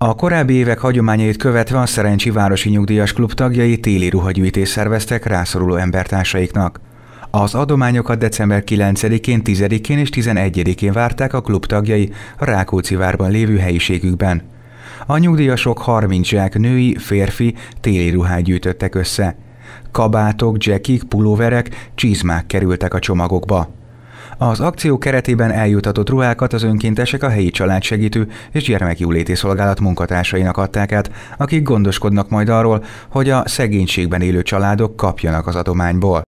A korábbi évek hagyományait követve a Szerencsi Városi Nyugdíjas Klub tagjai téli ruhagyűjtést szerveztek rászoruló embertársaiknak. Az adományokat december 9-én, 10-én és 11-én várták a klub tagjai a Rákóczi várban lévő helyiségükben. A nyugdíjasok 30 zsák női, férfi, téli ruhát gyűjtöttek össze. Kabátok, dzsekik, pulóverek, csizmák kerültek a csomagokba. Az akció keretében eljutatott ruhákat az önkéntesek a helyi családsegítő és gyermekjóléti szolgálat munkatársainak adták át, akik gondoskodnak majd arról, hogy a szegénységben élő családok kapjanak az adományból.